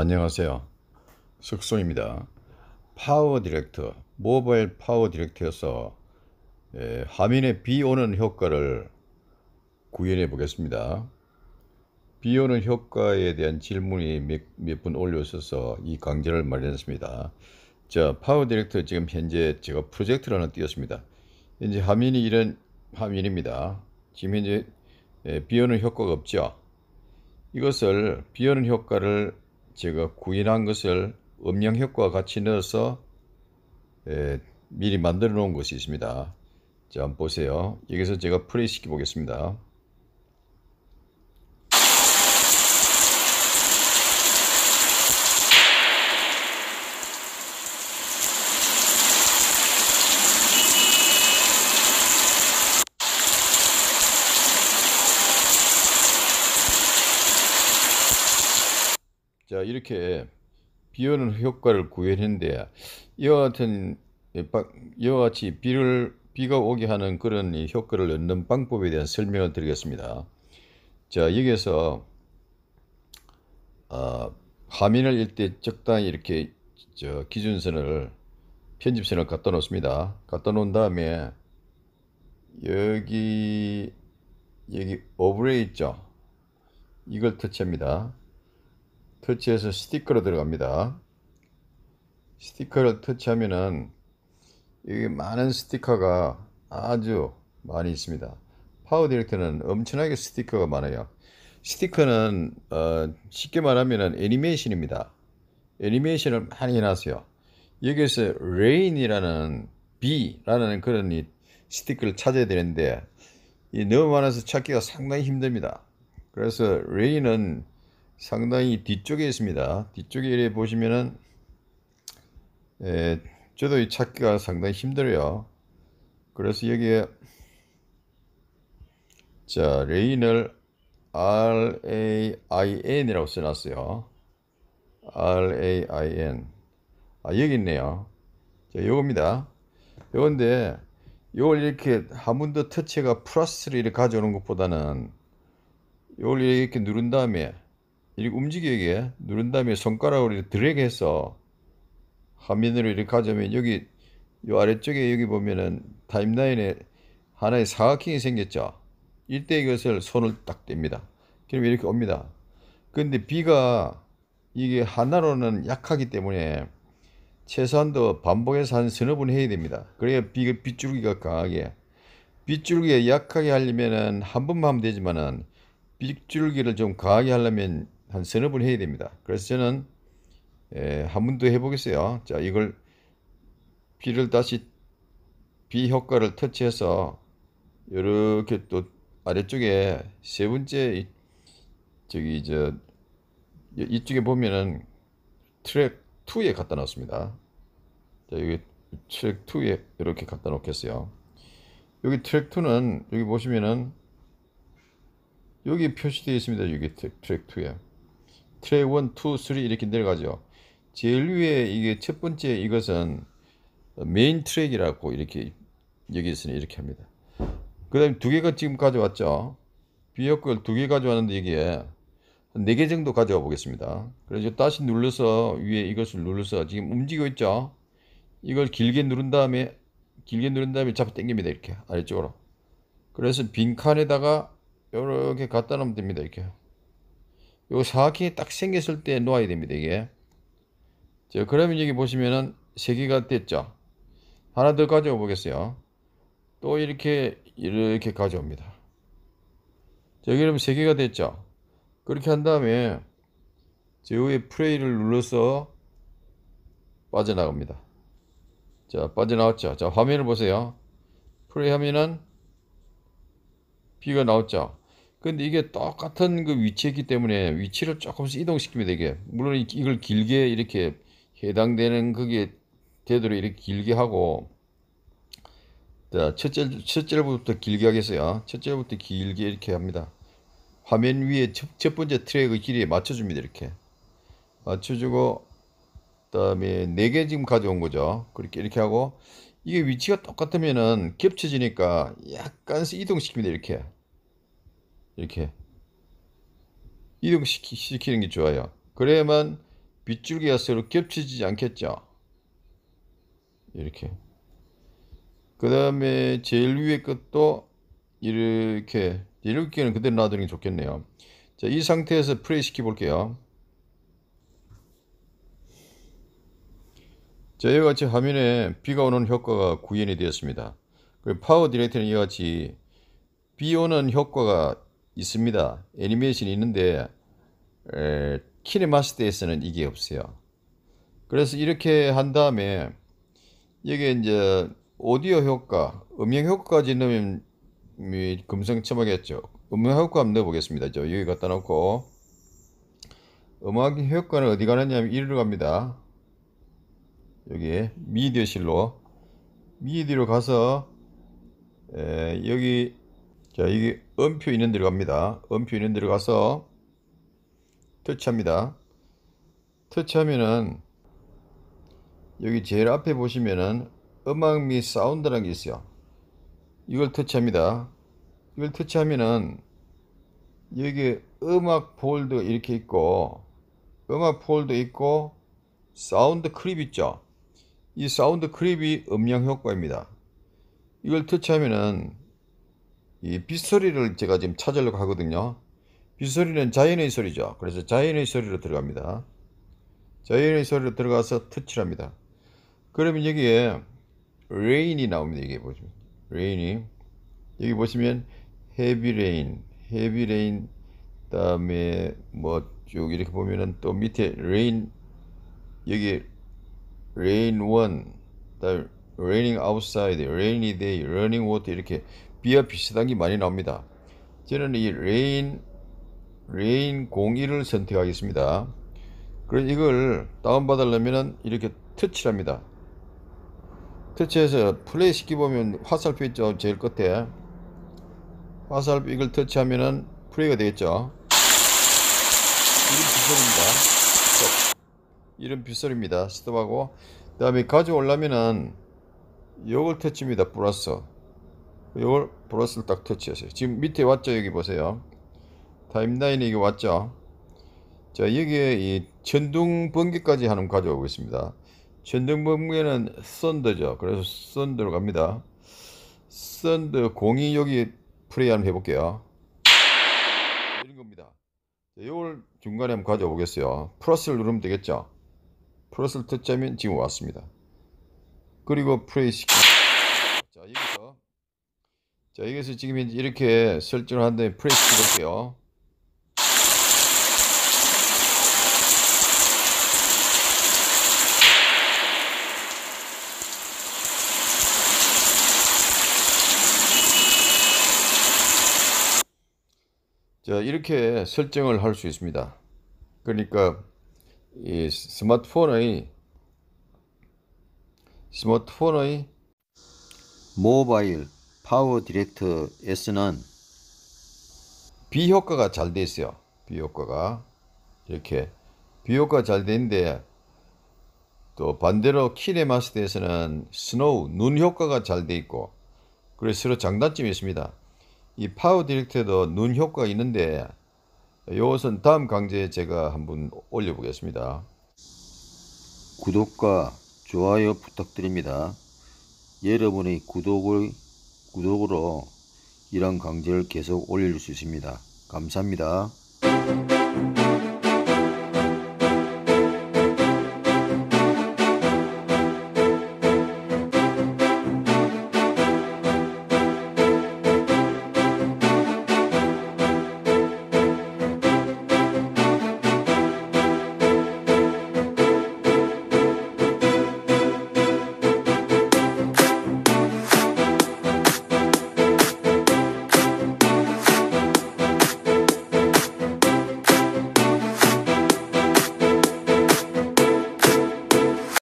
안녕하세요. 석송입니다 파워 디렉터 모바일 파워 디렉터에서 예, 화면에 비 오는 효과를 구현해 보겠습니다. 비 오는 효과에 대한 질문이 몇분 몇 올려있어서 이 강좌를 마련했습니다. 자, 파워 디렉터 지금 현재 제가 프로젝트를 하나 띄웠습니다. 이제 화면이 이런 화면입니다. 지금 현재 예, 비 오는 효과가 없죠. 이것을 비 오는 효과를 제가 구인한 것을 음영효과 같이 넣어서 예, 미리 만들어 놓은 것이 있습니다. 자, 보세요. 여기서 제가 플레이 시켜 보겠습니다. 이렇게 비오는 효과를 구현했는데 이와 같은 이와 같이 비를 비가 오게 하는 그런 효과를 얻는 방법에 대한 설명을 드리겠습니다. 자 여기에서 어, 하민을 일때 적당히 이렇게 저 기준선을 편집선을 갖다 놓습니다. 갖다 놓은 다음에 여기 여기 오브레 이 있죠. 이걸 터치합니다. 터치해서 스티커로 들어갑니다. 스티커를 터치하면은 여기 많은 스티커가 아주 많이 있습니다. 파워 디렉터는 엄청나게 스티커가 많아요. 스티커는 어, 쉽게 말하면 애니메이션입니다. 애니메이션을 많이 해놨어요. 여기에서 rain이라는 B라는 그런 이 스티커를 찾아야 되는데 이 너무 많아서 찾기가 상당히 힘듭니다. 그래서 rain은 상당히 뒤쪽에 있습니다. 뒤쪽에 이렇게 보시면은 에, 예, 저도 이 찾기가 상당히 힘들어요. 그래서 여기에 자 레인을 R A I N이라고 써놨어요. R A I N 아 여기 있네요. 자 요겁니다. 요건데 요걸 이렇게 한 번 더 터치가 플러스를 이렇게 가져오는 것보다는 요걸 이렇게 누른 다음에 이렇게 움직이게 누른 다음에 손가락으로 이렇게 드래그해서 화면으로 이렇게 가자면 여기 요 아래쪽에 여기 보면은 타임라인에 하나의 사각형이 생겼죠. 이때 이것을 손을 딱 댑니다. 그럼 이렇게 옵니다. 근데 비가 이게 하나로는 약하기 때문에 최소한도 반복해서 한 서너 번 해야 됩니다. 그래야 비가 빗줄기가 강하게 빗줄기가 약하게 하려면은 한 번만 하면 되지만은 빗줄기를 좀 강하게 하려면 한 서너 번 해야 됩니다. 그래서 저는 예, 한번 더 해보겠어요. 자, 이걸 B를 다시 B 효과를 터치해서 이렇게 또 아래쪽에 세 번째 저기 저 이쪽에 보면은 트랙 2에 갖다 놓습니다. 자, 여기 트랙 2에 이렇게 갖다 놓겠어요. 여기 트랙 2는 여기 보시면은 여기 표시되어 있습니다. 여기 트랙, 트랙 2에. 트레이 1, 2, 3 이렇게 내려가죠. 제일 위에 이게 첫 번째 이것은 메인 트랙이라고 이렇게 여기서는 에 이렇게 합니다. 그 다음에 두 개가 지금 가져왔죠. 비어클두개 가져왔는데 여기에 네개 정도 가져와 보겠습니다. 그래서 다시 눌러서 위에 이것을 눌러서 지금 움직이고 있죠. 이걸 길게 누른 다음에 길게 누른 다음에 잡아 당깁니다. 이렇게 아래쪽으로. 그래서 빈칸에다가 이렇게 갖다 놓으면 됩니다. 이렇게. 요 사각형이 딱 생겼을 때 놓아야 됩니다 이게 자 그러면 여기 보시면은 3 개가 됐죠 하나 더 가져오 보겠어요 또 이렇게 이렇게 가져옵니다 자 여기 3 개가 됐죠 그렇게 한 다음에 제 위에 프레이를 눌러서 빠져나갑니다 자 빠져나왔죠 자 화면을 보세요 프레이 하면은 B가 나왔죠 근데 이게 똑같은 그 위치이기 때문에 위치를 조금씩 이동시키면 되게 물론 이걸 길게 이렇게 해당되는 그게 되도록 이렇게 길게 하고 자 첫째 첫째부터 길게 하겠어요 첫째부터 길게 이렇게 합니다 화면 위에 첫, 첫 번째 트랙의 길이에 맞춰줍니다 이렇게 맞춰주고 그다음에 네 개 지금 가져온 거죠 그렇게 이렇게 하고 이게 위치가 똑같으면은 겹쳐지니까 약간씩 이동시킵니다 이렇게 이렇게 이동시키는 게 좋아요. 그래야만 빗줄기가 서로 겹치지 않겠죠. 이렇게. 그 다음에 제일 위에 끝도 이렇게 이렇게는 그대로 놔두는 게 좋겠네요. 자, 이 상태에서 프레이 시켜 볼게요. 자, 이와 같이 화면에 비가 오는 효과가 구현이 되었습니다. 그리고 파워 디렉터는 이와 같이 비 오는 효과가 있습니다. 애니메이션이 있는데 에, 키네마스터에서는 이게 없어요. 그래서 이렇게 한 다음에 이게 이제 오디오 효과, 음영 효과까지 넣으면 금성첨화겠죠. 음악 효과 한번 넣어보겠습니다. 저 여기 갖다 놓고 음악 효과는 어디 가느냐 면 이리로 갑니다. 여기 미디어실로 미디로 가서 여기 자 이게 음표 있는 데로 갑니다. 음표 있는 데로 가서 터치합니다. 터치하면은 여기 제일 앞에 보시면은 음악 및 사운드라는 게 있어요. 이걸 터치합니다. 이걸 터치하면은 여기 음악 폴드 이렇게 있고 음악 폴드 있고 사운드 크립 있죠. 이 사운드 크립이 음량 효과입니다. 이걸 터치하면은 이 빗소리를 제가 지금 찾으려고 하거든요. 빗소리는 자연의 소리죠. 그래서 자연의 소리로 들어갑니다. 자연의 소리로 들어가서 터치를 합니다. 그러면 여기에 rain이 나옵니다. 여기 보시면 rain이 여기 보시면 heavy rain, heavy rain 그다음에 뭐 쭉 이렇게 보면은 또 밑에 rain 여기 rain one, 그다음 raining outside, rainy day, running water 이렇게 비와 비슷한 게 많이 나옵니다. 저는 이 레인 레인 01을 선택하겠습니다. 그럼 이걸 다운받으려면 이렇게 터치합니다 터치해서 플레이 시켜보면 화살표 있죠? 제일 끝에 화살표 이걸 터치하면 플레이가 되겠죠? 이런 빗소리입니다. 이런 빗소리입니다. 스톱하고 그 다음에 가져오려면은 요걸 터치입니다. 플러스 이걸 플러스를 딱 터치하세요. 지금 밑에 왔죠? 여기 보세요. 타임라인에 이게 왔죠? 자, 여기에 이 천둥 번개까지 하는 가져오겠습니다. 천둥 번개는 썬더죠. 그래서 썬더로 갑니다. 썬더 공이 여기 플레이 한번 해볼게요. 이런 겁니다. 이걸 중간에 한번 가져오겠어요. 플러스를 누르면 되겠죠? 플러스를 터치하면 지금 왔습니다. 그리고 플레이 시키 자, 여기서 지금 이렇게 설정을 한 다음에 프레스 해볼게요. 자, 이렇게 설정을 할 수 있습니다. 그러니까 이 스마트폰의 스마트폰의 모바일 파워 디렉트 S는 비효과가 잘되어 있어요. 비효과가 이렇게 비효과가 잘 되는데 또 반대로 키네마스터에서는 스노우 눈 효과가 잘되어 있고 그래서 서로 장단점이 있습니다. 이 파워 디렉트도 에눈 효과가 있는데 이것은 다음 강좌에 제가 한번 올려보겠습니다. 구독과 좋아요 부탁드립니다. 여러분의 구독을 구독으로 이런 강제를 계속 올릴 수 있습니다. 감사합니다.